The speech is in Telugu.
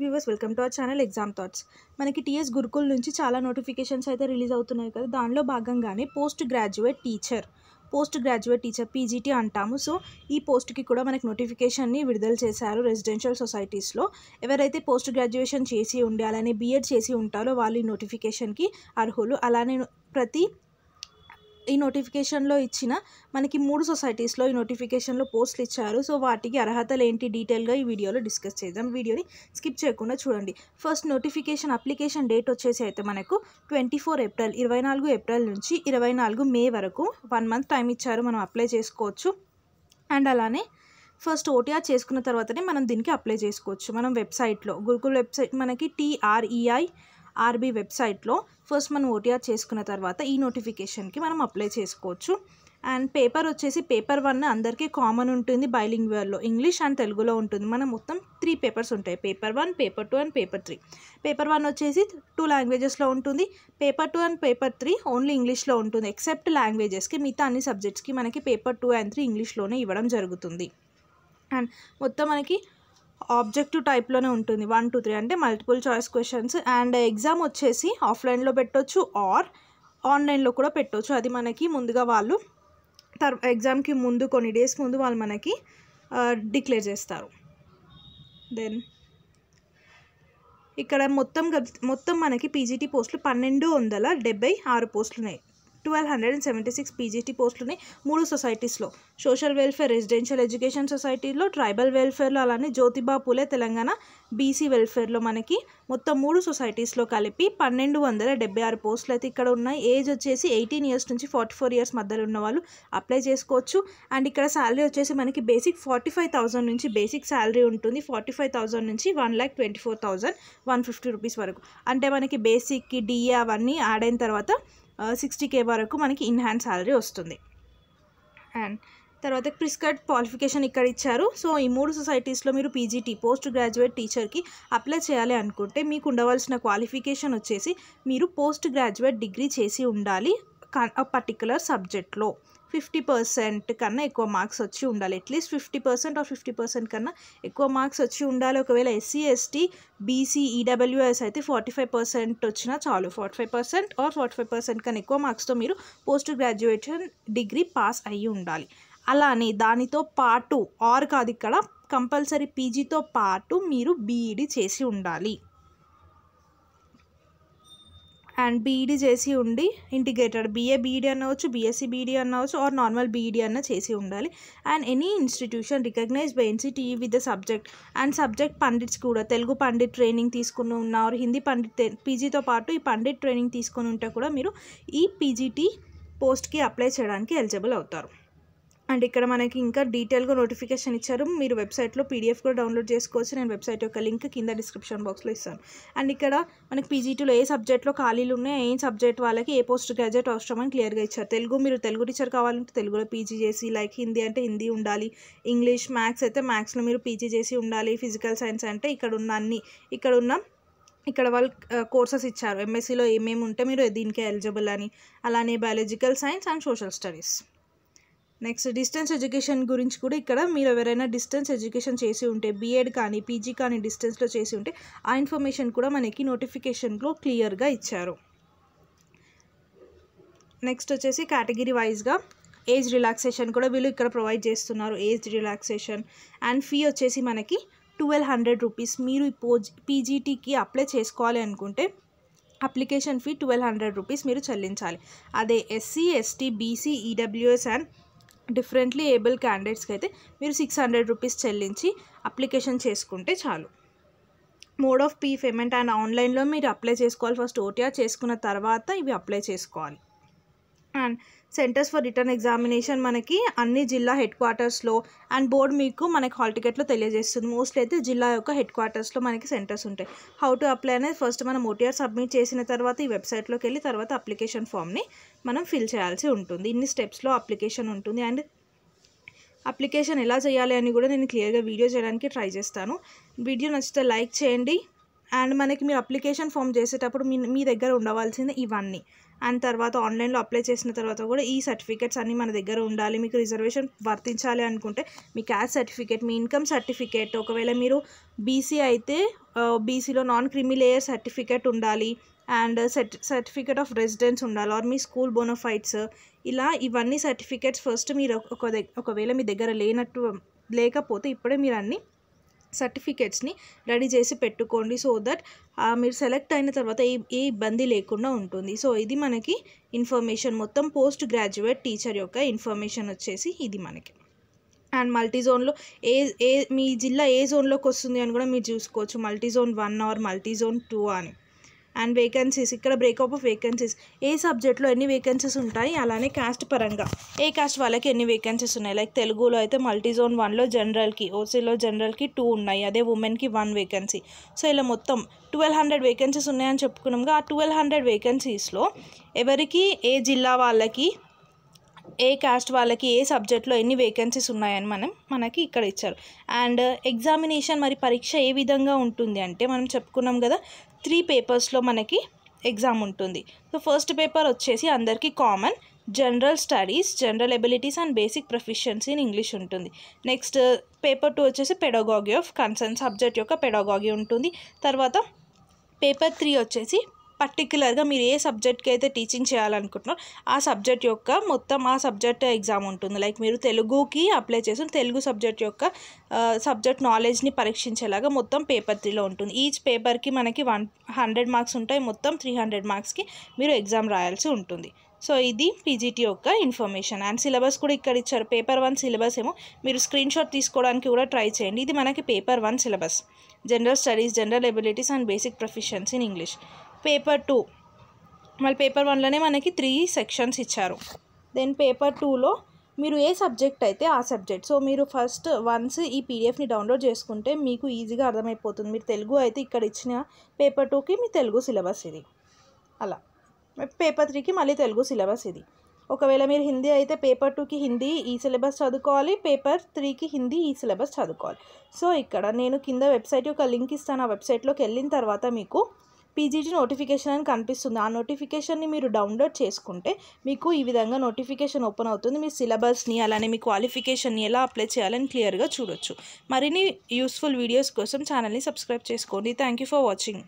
viewers welcome to our channel exam thoughts మనకి టీఎస్ గురుకుల్ నుంచి చాలా నోటిఫికేషన్స్ అయితే రిలీజ్ అవుతున్నాయి కదా దానిలో భాగంగానే post graduate teacher post graduate teacher PGT అంటాము సో ఈ పోస్ట్కి కూడా మనకు నోటిఫికేషన్ని విడుదల చేశారు రెసిడెన్షియల్ సొసైటీస్లో ఎవరైతే పోస్ట్ గ్రాడ్యుయేషన్ చేసి ఉండి అలానే బీఎడ్ చేసి ఉంటారో వాళ్ళు ఈ నోటిఫికేషన్కి అర్హులు అలానే ప్రతి ఈ నోటిఫికేషన్లో ఇచ్చిన మనకి మూడు సొసైటీస్లో ఈ నోటిఫికేషన్లో పోస్ట్లు ఇచ్చారు సో వాటికి అర్హతలు ఏంటి డీటెయిల్గా ఈ వీడియోలో డిస్కస్ చేద్దాం వీడియోని స్కిప్ చేయకుండా చూడండి ఫస్ట్ నోటిఫికేషన్ అప్లికేషన్ డేట్ వచ్చేసి అయితే మనకు ట్వంటీ ఫోర్ ఏప్రిల్ ఇరవై నాలుగు ఏప్రిల్ నుంచి ఇరవై నాలుగు మే వరకు వన్ మంత్ టైం ఇచ్చారు మనం అప్లై చేసుకోవచ్చు అండ్ అలానే ఫస్ట్ ఓటీఆర్ చేసుకున్న తర్వాతనే మనం దీనికి అప్లై చేసుకోవచ్చు మనం వెబ్సైట్లో గురుకుల్ వెబ్సైట్ మనకి టీఆర్ఈఐ ఆర్బీ వెబ్సైట్లో ఫస్ట్ మనం ఓటీఆర్ చేసుకున్న తర్వాత ఈ నోటిఫికేషన్కి మనం అప్లై చేసుకోవచ్చు అండ్ పేపర్ వచ్చేసి పేపర్ వన్ అందరికీ కామన్ ఉంటుంది బైలింగ్ వేర్లో ఇంగ్లీష్ అండ్ తెలుగులో ఉంటుంది మనం మొత్తం త్రీ పేపర్స్ ఉంటాయి paper one paper two and paper three paper one వచ్చేసి టూ లాంగ్వేజెస్లో ఉంటుంది paper two and paper three only ఇంగ్లీష్లో ఉంటుంది ఎక్సెప్ట్ లాంగ్వేజెస్కి మిగతా అన్ని సబ్జెక్ట్స్కి మనకి పేపర్ టూ అండ్ త్రీ ఇంగ్లీష్లోనే ఇవ్వడం జరుగుతుంది అండ్ మొత్తం మనకి ఆబ్జెక్టివ్ టైప్లోనే ఉంటుంది వన్ టూ త్రీ అంటే multiple choice questions and exam వచ్చేసి ఆఫ్లైన్లో పెట్టొచ్చు ఆర్ ఆన్లైన్లో కూడా పెట్టవచ్చు అది మనకి ముందుగా వాళ్ళు తర్ ఎగ్జామ్కి ముందు కొన్ని డేస్ ముందు వాళ్ళు మనకి డిక్లేర్ చేస్తారు దెన్ ఇక్కడ మొత్తం మొత్తం మనకి పీజీటీ పోస్టులు పన్నెండు వందల డెబ్బై ఆరు పోస్టులు ఉన్నాయి twelve hundred and seventy six PGT పోస్టులున్నాయి మూడు సొసైటీస్లో సోషల్ వెల్ఫేర్ రెసిడెన్షియల్ ఎడ్యుకేషన్ సొసైటీలో ట్రైబల్ వెల్ఫేర్లో అలానే జ్యోతిబా పూలే తెలంగాణ బీసీ వెల్ఫేర్లో మనకి మొత్తం మూడు సొసైటీస్లో కలిపి పన్నెండు వందల డెబ్బై ఆరు పోస్టులు అయితే ఇక్కడ ఉన్నాయి ఏజ్ వచ్చేసి ఎయిటీన్ ఇయర్స్ నుంచి ఫార్టీ ఫోర్ ఇయర్స్ మధ్యలో ఉన్న వాళ్ళు అప్లై చేసుకోవచ్చు అండ్ ఇక్కడ శాలరీ వచ్చేసి మనకి బేసిక్ ఫార్టీ ఫైవ్ థౌసండ్ నుంచి బేసిక్ శాలరీ ఉంటుంది ఫార్టీ ఫైవ్ థౌసండ్ నుంచి one lakh twenty four thousand one fifty rupees వరకు అంటే మనకి బేసిక్కి డిఏ అవన్నీ యాడ్ అయిన తర్వాత సిక్స్టీ కే వరకు మనకి ఇన్ హ్యాండ్ శాలరీ వస్తుంది అండ్ తర్వాత ప్రిస్కట్ క్వాలిఫికేషన్ ఇక్కడ ఇచ్చారు సో ఈ మూడు సొసైటీస్లో మీరు పీజీటీ పోస్ట్ గ్రాడ్యుయేట్ టీచర్కి అప్లై చేయాలి అనుకుంటే మీకు ఉండవలసిన క్వాలిఫికేషన్ వచ్చేసి మీరు పోస్ట్ గ్రాడ్యుయేట్ డిగ్రీ చేసి ఉండాలి పర్టికులర్ సబ్జెక్ట్లో ఫిఫ్టీ పర్సెంట్ కన్నా ఎక్కువ మార్క్స్ వచ్చి ఉండాలి at least fifty percent or fifty percent కన్నా ఎక్కువ మార్క్స్ వచ్చి ఉండాలి ఒకవేళ ఎస్సీ ఎస్టీ బీసీ ఈడబ్ల్యూఎస్ అయితే ఫార్టీ ఫైవ్ పర్సెంట్ వచ్చినా చాలు forty five percent or forty five percent కన్నా ఎక్కువ మార్క్స్తో మీరు పోస్ట్ గ్రాడ్యుయేషన్ డిగ్రీ పాస్ అయ్యి ఉండాలి అలానే దానితో పాటు ఆర్ కాదు ఇక్కడ కంపల్సరీ పీజీతో పాటు మీరు బీఈడి e చేసి ఉండాలి అండ్ బీఈడీ చేసి ఉండి ఇంటిగ్రేటెడ్ బీఏ బీఈడి అనవచ్చు బీఎస్సీ బీఈడి అనవచ్చు ఆర్ నార్మల్ బీఈడీ అన్న చేసి ఉండాలి and any institution recognise by NCT with the subject and subject pandits కూడా తెలుగు పండిట్ ట్రైనింగ్ తీసుకుని ఉన్న ఆర్ హిందీ పండిట్ పీజీతో పాటు ఈ పండిట్ ట్రైనింగ్ తీసుకుని ఉంటే కూడా మీరు ఈ పీజీటీ పోస్ట్కి అప్లై చేయడానికి ఎలిజిబుల్ అవుతారు అండ్ ఇక్కడ మనకి ఇంకా డీటెయిల్గా నోటిఫికేషన్ ఇచ్చారు మీరు వెబ్సైట్లో పీడిఎఫ్ కూడా డౌన్లోడ్ చేసుకోవచ్చు నేను వెబ్సైట్ యొక్క లింక్ కింద డిస్క్రిప్షన్ బాక్స్లో ఇస్తాను అండ్ ఇక్కడ మనకి పీజీటీలో ఏ సబ్జెక్ట్లో ఖాళీలు ఉన్నాయి ఏం సబ్జెక్ట్ వాళ్ళకి ఏ పోస్ట్ గ్రాడ్యుయేట్ అవసరం అని క్లియర్గా ఇచ్చారు తెలుగు మీరు తెలుగు టీచర్ కావాలంటే తెలుగులో పీజీ చేసి లైక్ హిందీ అంటే హిందీ ఉండాలి ఇంగ్లీష్ మ్యాథ్స్ అయితే మ్యాథ్స్లో మీరు పీజీ చేసి ఉండాలి ఫిజికల్ సైన్స్ అంటే ఇక్కడ ఉన్న అన్ని ఇక్కడ ఉన్న ఇక్కడ వాళ్ళు కోర్సెస్ ఇచ్చారు ఎంఎస్సీలో ఏమేమి ఉంటే మీరు దీనికి ఎలిజిబుల్ అని అలానే biological science and social studies next distance education గురించి కూడా ఇక్కడ మీరు ఎవరైనా డిస్టెన్స్ ఎడ్యుకేషన్ చేసి ఉంటే బీఎడ్ కానీ పీజీ కానీ డిస్టెన్స్లో చేసి ఉంటే ఆ ఇన్ఫర్మేషన్ కూడా మనకి నోటిఫికేషన్లో క్లియర్గా ఇచ్చారు నెక్స్ట్ వచ్చేసి కేటగిరీ వైజ్గా ఏజ్ రిలాక్సేషన్ కూడా వీళ్ళు ఇక్కడ ప్రొవైడ్ చేస్తున్నారు ఏజ్ రిలాక్సేషన్ అండ్ ఫీ వచ్చేసి మనకి ట్వెల్వ్ హండ్రెడ్ రూపీస్ మీరు పీజీటీకి అప్లై చేసుకోవాలి అనుకుంటే application fee twelve hundred rupees మీరు చెల్లించాలి అదే SC ST BC EWS and differently able క్యాండిడేట్స్కి అయితే మీరు సిక్స్ హండ్రెడ్ రూపీస్ చెల్లించి అప్లికేషన్ చేసుకుంటే చాలు mode of pay payment and ఆన్లైన్లో మీరు అప్లై చేసుకోవాలి ఫస్ట్ ఓటీఆర్ చేసుకున్న తర్వాత ఇవి అప్లై చేసుకోవాలి and centres for written examination మనకి అన్ని జిల్లా హెడ్ క్వార్టర్స్లో అండ్ బోర్డ్ మీకు మనకి హాల్ టికెట్లో తెలియజేస్తుంది మోస్ట్లీ అయితే జిల్లా యొక్క హెడ్ క్వార్టర్స్లో మనకి సెంటర్స్ ఉంటాయి హౌ టు అప్లై అనేది ఫస్ట్ మనం ఓటీఆర్ సబ్మిట్ చేసిన తర్వాత ఈ వెబ్సైట్లోకి వెళ్ళి తర్వాత అప్లికేషన్ ఫామ్ని మనం ఫిల్ చేయాల్సి ఉంటుంది ఇన్ని స్టెప్స్లో అప్లికేషన్ ఉంటుంది అండ్ అప్లికేషన్ ఎలా చేయాలి అని కూడా నేను క్లియర్గా వీడియో చేయడానికి ట్రై చేస్తాను వీడియో నచ్చితే లైక్ చేయండి అండ్ మనకి మీరు అప్లికేషన్ ఫామ్ చేసేటప్పుడు మీ మీ దగ్గర ఉండవలసింది ఇవన్నీ అండ్ తర్వాత ఆన్లైన్లో అప్లై చేసిన తర్వాత కూడా ఈ సర్టిఫికేట్స్ అన్నీ మన దగ్గర ఉండాలి మీకు రిజర్వేషన్ వర్తించాలి అనుకుంటే మీ క్యాస్ట్ సర్టిఫికేట్ మీ ఇన్కమ్ సర్టిఫికేట్ ఒకవేళ మీరు బీసీ అయితే బీసీలో నాన్ క్రిమిలేయర్ సర్టిఫికేట్ ఉండాలి అండ్ సర్టిఫికేట్ ఆఫ్ రెసిడెన్స్ ఉండాలి ఆర్ మీ స్కూల్ బోనోఫైట్స్ ఇలా ఇవన్నీ సర్టిఫికేట్స్ ఫస్ట్ మీరు ఒక ఒకవేళ మీ దగ్గర లేనట్టు లేకపోతే ఇప్పుడే మీరు అన్నీ సర్టిఫికేట్స్ని రెడీ చేసి పెట్టుకోండి సో దట్ మీరు సెలెక్ట్ అయిన తర్వాత ఏ ఏ ఇబ్బంది లేకుండా ఉంటుంది సో ఇది మనకి ఇన్ఫర్మేషన్ మొత్తం పోస్ట్ గ్రాడ్యుయేట్ టీచర్ యొక్క ఇన్ఫర్మేషన్ వచ్చేసి ఇది మనకి అండ్ మల్టీ జోన్లో ఏ ఏ మీ జిల్లా ఏ జోన్లోకి వస్తుంది అని కూడా మీరు చూసుకోవచ్చు multi zone one or multi zone two అని అండ్ వేకెన్సీస్ ఇక్కడ బ్రేకప్ ఆఫ్ వేకెన్సీస్ ఏ సబ్జెక్ట్లో ఎన్ని వేకెన్సీస్ ఉంటాయి అలానే కాస్ట్ పరంగా ఏ కాస్ట్ వాళ్ళకి ఎన్ని వేకెన్సీస్ ఉన్నాయి లైక్ తెలుగులో అయితే మల్టీ జోన్ వన్లో జనరల్కి ఓసీలో జనరల్కి టూ ఉన్నాయి అదే ఉమెన్కి వన్ వేకెన్సీ సో ఇలా మొత్తం ట్వెల్వ్ హండ్రెడ్ వేకెన్సీస్ ఉన్నాయని చెప్పుకున్నాంగా ఆ ట్వెల్వ్ హండ్రెడ్ వేకెన్సీస్లో ఎవరికి ఏ జిల్లా వాళ్ళకి ఏ కాస్ట్ వాళ్ళకి ఏ సబ్జెక్ట్లో ఎన్ని వేకెన్సీస్ ఉన్నాయని మనం మనకి ఇక్కడ ఇచ్చారు అండ్ ఎగ్జామినేషన్ మరి పరీక్ష ఏ విధంగా ఉంటుంది అంటే మనం చెప్పుకున్నాం కదా త్రీ పేపర్స్లో మనకి ఎగ్జామ్ ఉంటుంది సో ఫస్ట్ పేపర్ వచ్చేసి అందరికీ common general studies general abilities and basic proficiency in English ఉంటుంది నెక్స్ట్ పేపర్ టూ వచ్చేసి పెడోగాగి ఆఫ్ కన్సర్న్ సబ్జెక్ట్ యొక్క పెడోగాగి ఉంటుంది తర్వాత పేపర్ త్రీ వచ్చేసి పర్టిక్యులర్గా మీరు ఏ సబ్జెక్ట్కి అయితే టీచింగ్ చేయాలనుకుంటున్నారో ఆ సబ్జెక్ట్ యొక్క మొత్తం ఆ సబ్జెక్ట్ ఎగ్జామ్ ఉంటుంది లైక్ మీరు తెలుగుకి అప్లై చేసిన తెలుగు సబ్జెక్ట్ యొక్క సబ్జెక్ట్ నాలెడ్జ్ని పరీక్షించేలాగా మొత్తం పేపర్ త్రీలో ఉంటుంది ఈచ్ పేపర్కి మనకి వన్ హండ్రెడ్ మార్క్స్ ఉంటాయి మొత్తం త్రీ హండ్రెడ్ మార్క్స్కి మీరు ఎగ్జామ్ రాయాల్సి ఉంటుంది సో ఇది పీజీటీ యొక్క ఇన్ఫర్మేషన్ అండ్ సిలబస్ కూడా ఇక్కడ ఇచ్చారు పేపర్ వన్ సిలబస్ ఏమో మీరు స్క్రీన్ షాట్ తీసుకోవడానికి కూడా ట్రై చేయండి ఇది మనకి paper one syllabus general studies general abilities and basic proficiency in English paper two మళ్ళీ పేపర్ వన్లోనే మనకి త్రీ సెక్షన్స్ ఇచ్చారు దెన్ పేపర్ టూలో మీరు ఏ సబ్జెక్ట్ అయితే ఆ సబ్జెక్ట్ సో మీరు ఫస్ట్ వన్స్ ఈ పీడిఎఫ్ని డౌన్లోడ్ చేసుకుంటే మీకు ఈజీగా అర్థమైపోతుంది మీరు తెలుగు అయితే ఇక్కడ ఇచ్చిన పేపర్ టూకి మీ తెలుగు సిలబస్ ఇది అలా పేపర్ త్రీకి మళ్ళీ తెలుగు సిలబస్ ఇది ఒకవేళ మీరు హిందీ అయితే పేపర్ టూకి హిందీ ఈ సిలబస్ చదువుకోవాలి పేపర్ త్రీకి హిందీ ఈ సిలబస్ చదువుకోవాలి సో ఇక్కడ నేను కింద వెబ్సైట్ యొక్క లింక్ ఇస్తాను ఆ వెబ్సైట్లోకి వెళ్ళిన తర్వాత మీకు పీజీటీ నోటిఫికేషన్ అని కనిపిస్తుంది ఆ నోటిఫికేషన్ని మీరు డౌన్లోడ్ చేసుకుంటే మీకు ఈ విధంగా నోటిఫికేషన్ ఓపెన్ అవుతుంది మీ సిలబస్ని అలానే మీ క్వాలిఫికేషన్ని ఎలా అప్లై చేయాలని క్లియర్గా చూడొచ్చు మరిన్ని యూస్ఫుల్ వీడియోస్ కోసం ఛానల్ని సబ్స్క్రైబ్ చేసుకోండి థ్యాంక్ ఫర్ వాచింగ్